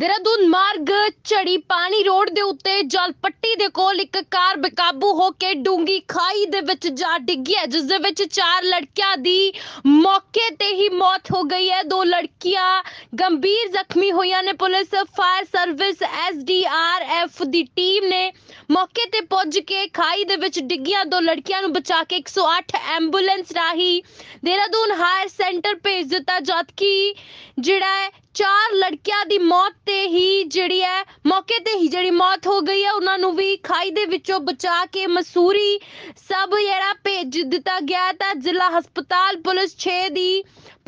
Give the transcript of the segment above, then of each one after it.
ਦੇਹਰਾਦੂਨ ਮਾਰਗ ਚੜੀ ਪਾਣੀ ਰੋਡ ਦੇ ਉੱਤੇ ਜਲ ਪੱਟੀ ਦੇ ਕੋਲ ਇੱਕ ਕਾਰ ਬੇਕਾਬੂ ਹੋ ਕੇ ਡੂੰਗੀ ਖਾਈ ਦੇ ਵਿੱਚ ਜਾ ਡਿੱਗੀ ਹੈ ਜਿਸ ਦੇ ਵਿੱਚ ਚਾਰ ਲੜਕੀਆਂ ਦੀ ਮੌਕੇ ਤੇ ਹੀ ਮੌਤ ਹੋ ਗਈ ਹੈ ਦੋ ਲੜਕੀਆਂ ਗੰਭੀਰ ਜ਼ਖਮੀ ਹੋਈਆਂ ਨੇ ਪੁਲਿਸ ਫਾਇਰ ਸਰਵਿਸ ਐਸਡੀਆਰਐਫ ਦੀ ਟੀਮ ਨੇ ਮੌਕੇ ਤੇ ਪੁੱਜ ਕੇ ਖਾਈ ਦੇ ਵਿੱਚ ਡਿੱਗੀਆਂ ਦੋ ਲੜਕੀਆਂ ਨੂੰ ਬਚਾ ਕੇ 108 ਐਂਬੂਲੈਂਸ ਰਾਹੀਂ ਦੇਹਰਾਦੂਨ ਹਾਇਰ ਸੈਂਟਰ ਭੇਜ ਦਿੱਤਾ ਜਦ ਕਿ ਜਿਹੜਾ ਹੈ ਚਾਰ ਲੜਕੀਆਂ ਦੀ ਮੌਤ ਤੇ ਹੀ ਜਿਹੜੀ ਹੈ ਮੌਕੇ ਤੇ ਹੀ ਜਿਹੜੀ ਮੌਤ ਹੋ ਗਈ ਹੈ ਉਹਨਾਂ ਨੂੰ ਵੀ ਖਾਈ ਦੇ ਵਿੱਚੋਂ ਬਚਾ ਕੇ ਮਸੂਰੀ ਸਭ ਜਿਹੜਾ ਭੇਜ ਦਿੱਤਾ ਗਿਆ ਤਾਂ ਜ਼ਿਲ੍ਹਾ ਹਸਪਤਾਲ ਪੁਲਿਸ 6 ਦੀ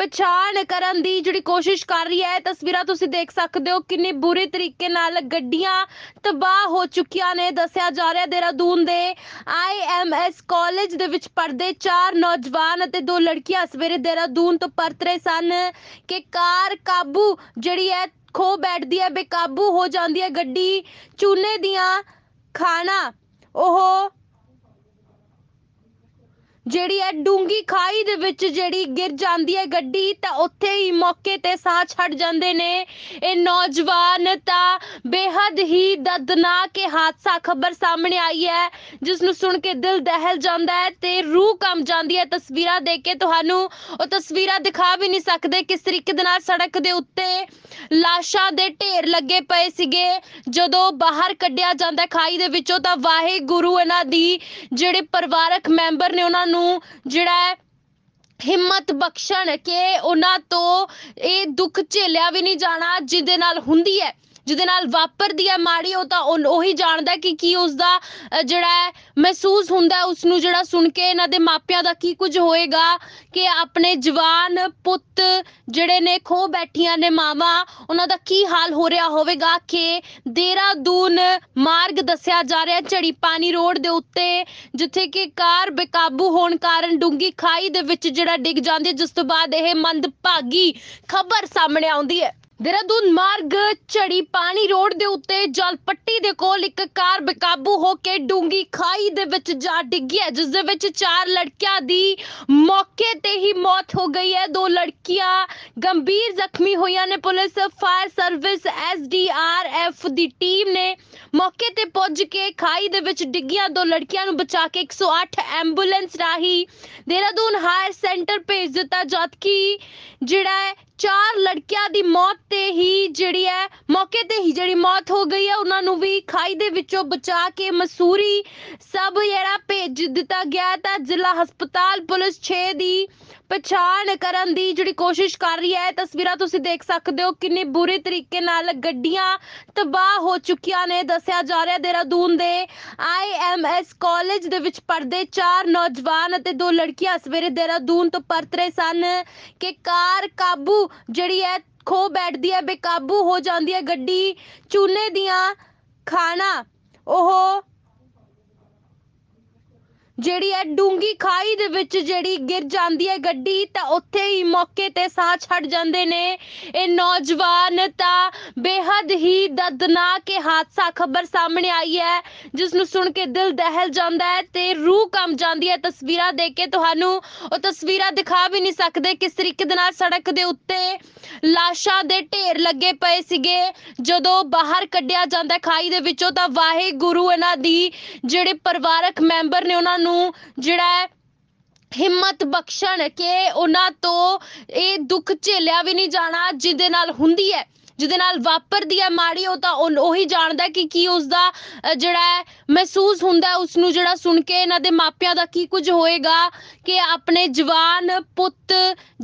ਪਛਾਣ ਕਰਨ ਦੀ ਜਿਹੜੀ ਕੋਸ਼ਿਸ਼ ਕਰ ਰਹੀ ਹੈ ਤਸਵੀਰਾਂ ਤੁਸੀਂ ਦੇਖ ਸਕਦੇ ਹੋ ਕਿੰਨੇ ਬੁਰੇ ਤਰੀਕੇ ਨਾਲ ਗੱਡੀਆਂ ਤਬਾਹ ਹੋ ਚੁੱਕੀਆਂ ਨੇ ਦੱਸਿਆ ਜਾ ਰਿਹਾ ਦੇਰਾਦੂਨ ਦੇ ਆਈਐਮਐਸ ਕਾਲਜ ਦੇ ਵਿੱਚ ਪੜਦੇ ਚਾਰ ਨੌਜਵਾਨ ਅਤੇ ਦੋ ਲੜਕੀਆਂ ਸਵੇਰੇ ਦੇਰਾਦੂਨ ਤੋਂ ਪਰਤ ਰਹੇ ਸਨ ਕਿ ਕਾਰ ਕਾਬੂ ਜਿਹੜੀ ਹੈ ਖੋ ਬੈਠਦੀ ਹੈ ਬੇਕਾਬੂ ਹੋ ਜਾਂਦੀ ਹੈ ਗੱਡੀ ਚੂਨੇ ਦੀਆਂ ਖਾਣਾ ਉਹ ਜਿਹੜੀ ਹੈ ਡੂੰਗੀ ਖਾਈ ਦੇ ਵਿੱਚ ਜਿਹੜੀ ਗਿਰ ਜਾਂਦੀ ਹੈ ਗੱਡੀ ਤਾਂ ਉੱਥੇ ਹੀ ਮੌਕੇ ਤੇ ਸਾਹ ਛੱਡ ਜਾਂਦੇ ਨੇ ਇਹ ਨੌਜਵਾਨ ਤਾਂ ਬੇहद ਹੀ ਦਰਦਨਾਕ ਇਹ ਹਾਦਸਾ ਖਬਰ ਸਾਹਮਣੇ ਆਈ ਹੈ ਜਿਸ ਨੂੰ ਸੁਣ ਕੇ ਦਿਲ ਦਹਿਲ ਜਾਂਦਾ ਹੈ ਤੇ ਰੂਹ ਕੰਬ ਜਾਂਦੀ ਹੈ ਤਸਵੀਰਾਂ ਦੇਖ ਕੇ ਤੁਹਾਨੂੰ ਉਹ ਤਸਵੀਰਾਂ ਦਿਖਾ ਵੀ ਨਹੀਂ ਸਕਦੇ ਕਿਸ ਤਰੀਕੇ ਦੇ ਨਾਲ ਸੜਕ ਦੇ ਉੱਤੇ ਲਾਸ਼ਾਂ ਦੇ ਢੇਰ ਲੱਗੇ ਪਏ ਸੀਗੇ ਜਦੋਂ ਬਾਹਰ ਕੱਢਿਆ ਜਾਂਦਾ ਖਾਈ ਦੇ ਵਿੱਚੋਂ ਤਾਂ ਵਾਹਿਗੁਰੂ ਇਹਨਾਂ ਦੀ ਜਿਹੜੇ ਪਰਿਵਾਰਕ ਮੈਂਬਰ ਨੇ ਉਹਨਾਂ ਨੂੰ ਜਿਹੜਾ ਹੈ ਹਿੰਮਤ ਬਖਸ਼ਣ ਕਿ ਉਹਨਾਂ ਤੋਂ ਇਹ ਦੁੱਖ ਝੇਲਿਆ ਵੀ ਨਹੀਂ ਜਾਣਾ ਜਿਹਦੇ ਨਾਲ ਹੁੰਦੀ ਹੈ ਜਿਹਦੇ ਨਾਲ ਵਾਪਰਦੀ ਹੈ ਮਾੜੀ ਉਹ ਤਾਂ ਉਹੀ ਜਾਣਦਾ ਕਿ ਕੀ ਉਸ ਦਾ ਜਿਹੜਾ ਮਹਿਸੂਸ ਹੁੰਦਾ ਉਸ ਨੂੰ ਜਿਹੜਾ ਸੁਣ ਕੇ ਇਹਨਾਂ ਦੇ ਮਾਪਿਆਂ ਦਾ ਕੀ ਕੁਝ ਹੋਏਗਾ ਕਿ ਆਪਣੇ ਜਵਾਨ ਪੁੱਤ ਜਿਹੜੇ ਨੇ ਖੋ ਬੈਠੀਆਂ ਨੇ ਮਾਵਾ ਉਹਨਾਂ ਦਾ ਕੀ ਹਾਲ ਹੋ ਰਿਹਾ ਹੋਵੇਗਾ ਕਿ ਦੇਰਾ ਦੂਨ ਮਾਰਗ ਦੱਸਿਆ ਜਾ ਰਿਹਾ ਝੜੀ ਪਾਣੀ ਰੋਡ ਦੇ ਉੱਤੇ ਜਿੱਥੇ ਕਿ ਕਾਰ ਬੇਕਾਬੂ ਹੋਣ ਕਾਰਨ ਡੂੰਗੀ ਖਾਈ ਦੇ ਵਿੱਚ ਜਿਹੜਾ ਡਿੱਗ ਜਾਂਦੀ ਜਿਸ ਤੋਂ ਬਾਅਦ ਇਹ ਮੰਦਭਾਗੀ ਖਬਰ ਸਾਹਮਣੇ ਆਉਂਦੀ ਹੈ ਦੇਹਰਾਦੂਨ ਮਾਰਗ ਚੜੀ ਪਾਣੀ ਰੋਡ ਦੇ ਉੱਤੇ ਜਲ ਪੱਟੀ ਦੇ ਕੋਲ ਇੱਕ ਕਾਰ ਬੇਕਾਬੂ ਹੋ ਕੇ ਡੂੰਗੀ ਖਾਈ ਦੇ ਵਿੱਚ ਜਾ ਡਿੱਗੀ ਹੈ ਜਿਸ ਦੇ ਵਿੱਚ ਚਾਰ ਲੜਕਿਆਂ ਦੀ ਮੌਕੇ ਤੇ ਹੀ ਮੌਤ ਹੋ ਗਈ ਹੈ ਦੋ ਲੜਕੀਆਂ ਗੰਭੀਰ ਜ਼ਖਮੀ ਹੋਈਆਂ ਨੇ ਪੁਲਿਸ ਫਾਇਰ ਸਰਵਿਸ ਐਸਡੀਆਰਐਫ ਦੀ ਟੀਮ ਨੇ ਮੌਕੇ ਤੇ ਪਹੁੰਚ ਕੇ ਖਾਈ ਦੇ ਵਿੱਚ ਡਿੱਗੀਆਂ ਦੋ ਲੜਕੀਆਂ ਨੂੰ ਬਚਾ ਕੇ 108 ਐਂਬੂਲੈਂਸ ਰਾਹੀਂ ਦੇਹਰਾਦੂਨ ਹਾਇਰ ਸੈਂਟਰ ਭੇਜ ਦਿੱਤਾ ਜਦ ਕਿ ਜਿਹੜਾ ਹੈ ਚਾਰ ਲੜਕੀਆਂ ਦੀ ਮੌਤ ਤੇ ਹੀ ਜਿਹੜੀ ਹੈ ਮੌਕੇ ਤੇ ਹੀ ਜਿਹੜੀ ਮੌਤ ਹੋ ਗਈ ਹੈ ਉਹਨਾਂ ਨੂੰ ਵੀ ਖਾਈ ਦੇ ਵਿੱਚੋਂ ਬਚਾ ਕੇ ਮਸੂਰੀ ਸਭ ਜਿਹੜਾ ਭੇਜ ਦਿੱਤਾ ਗਿਆ ਤਾਂ ਜ਼ਿਲ੍ਹਾ ਹਸਪਤਾਲ ਪੁਲਿਸ 6 ਦੀ ਪਛਾਣ ਕਰਨ ਦੀ ਜਿਹੜੀ ਕੋਸ਼ਿਸ਼ ਕਰ ਰਹੀ ਹੈ ਤਸਵੀਰਾਂ ਤੁਸੀਂ ਦੇਖ ਸਕਦੇ ਹੋ ਕਿੰਨੇ ਬੁਰੇ ਤਰੀਕੇ ਨਾਲ ਗੱਡੀਆਂ ਤਬਾਹ ਹੋ ਚੁੱਕੀਆਂ ਨੇ ਦੱਸਿਆ ਜਾ ਰਿਹਾ ਦੇਰਾਦੂਨ ਦੇ ਆਈਐਮਐਸ ਕਾਲਜ ਦੇ ਵਿੱਚ ਪੜਦੇ ਚਾਰ ਨੌਜਵਾਨ ਅਤੇ ਦੋ ਲੜਕੀਆਂ ਸਵੇਰੇ ਦੇਰਾਦੂਨ ਤੋਂ ਪਰਤ ਰਹੇ ਸਨ ਕਿ ਕਾਰ ਕਾਬੂ ਜਿਹੜੀ ਹੈ ਖੋ ਬੈਠਦੀ ਹੈ ਬੇਕਾਬੂ ਹੋ ਜਾਂਦੀ ਹੈ ਗੱਡੀ ਚੂਨੇ ਦੀਆਂ ਖਾਣਾ ਉਹ ਜਿਹੜੀ ਹੈ ਡੂੰਗੀ ਖਾਈ ਦੇ ਵਿੱਚ ਜਿਹੜੀ ਗਿਰ ਜਾਂਦੀ ਹੈ ਗੱਡੀ ਤਾਂ ਉੱਥੇ ਹੀ ਮੌਕੇ ਤੇ ਸਾਹ ਛੱਡ ਜਾਂਦੇ ਨੇ ਇਹ ਨੌਜਵਾਨ ਤਾਂ ਬੇहद ਹੀ ਦਰਦਨਾਕ ਇਹ ਹਾਦਸਾ ਖਬਰ ਸਾਹਮਣੇ ਆਈ ਹੈ ਜਿਸ ਨੂੰ ਸੁਣ ਕੇ ਦਿਲ ਦਹਿਲ ਜਾਂਦਾ ਹੈ ਤੇ ਰੂਹ ਕੰਬ ਜਾਂਦੀ ਹੈ ਤਸਵੀਰਾਂ ਦੇਖ ਕੇ ਤੁਹਾਨੂੰ ਉਹ ਤਸਵੀਰਾਂ ਦਿਖਾ ਵੀ ਨਹੀਂ ਸਕਦੇ ਕਿਸ ਤਰੀਕੇ ਦੇ ਨਾਲ ਸੜਕ ਦੇ ਉੱਤੇ ਲਾਸ਼ਾਂ ਦੇ ਢੇਰ ਲੱਗੇ ਪਏ ਸੀਗੇ ਜਦੋਂ ਬਾਹਰ ਕੱਢਿਆ ਜਾਂਦਾ ਖਾਈ ਦੇ ਵਿੱਚੋਂ ਤਾਂ ਵਾਹਿਗੁਰੂ ਇਹਨਾਂ ਦੀ ਜਿਹੜੇ ਪਰਿਵਾਰਕ ਮੈਂਬਰ ਨੇ ਉਹਨਾਂ ਨੂੰ ਨੂੰ ਜਿਹੜਾ ਹੈ ਹਿੰਮਤ ਬਖਸ਼ਣ ਕਿ ਉਹਨਾਂ ਤੋਂ ਇਹ ਦੁੱਖ ਝੇਲਿਆ ਵੀ ਨਹੀਂ ਜਾਣਾ ਜਿਹਦੇ ਨਾਲ ਹੁੰਦੀ ਹੈ ਜਿਹਦੇ ਨਾਲ ਵਾਪਰਦੀ ਹੈ ਮਾੜੀ ਉਹ ਤਾਂ ਉਹੀ ਜਾਣਦਾ ਕਿ ਕੀ ਉਸ ਦਾ ਜਿਹੜਾ ਮਹਿਸੂਸ ਹੁੰਦਾ ਉਸ ਨੂੰ ਜਿਹੜਾ ਸੁਣ ਕੇ ਇਹਨਾਂ ਦੇ ਮਾਪਿਆਂ ਦਾ ਕੀ ਕੁਝ ਹੋਏਗਾ ਕਿ ਆਪਣੇ ਜਵਾਨ ਪੁੱਤ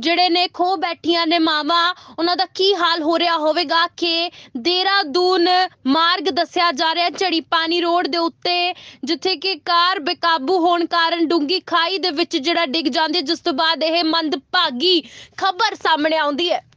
ਜਿਹੜੇ ਨੇ ਖੋ ਬੈਠੀਆਂ ਨੇ ਮਾਵਾ ਉਹਨਾਂ ਦਾ ਕੀ ਹਾਲ ਹੋ ਰਿਹਾ ਹੋਵੇਗਾ ਕਿ ਦੇਰਾ ਦੂਨ ਮਾਰਗ ਦੱਸਿਆ ਜਾ ਰਿਹਾ ਝੜੀ ਪਾਣੀ ਰੋਡ ਦੇ ਉੱਤੇ ਜਿੱਥੇ ਕਿ ਕਾਰ ਬੇਕਾਬੂ ਹੋਣ ਕਾਰਨ ਡੂੰਗੀ ਖਾਈ ਦੇ ਵਿੱਚ ਜਿਹੜਾ ਡਿੱਗ ਜਾਂਦੀ ਜਿਸ ਤੋਂ ਬਾਅਦ ਇਹ ਮੰਦਭਾਗੀ ਖਬਰ ਸਾਹਮਣੇ ਆਉਂਦੀ ਹੈ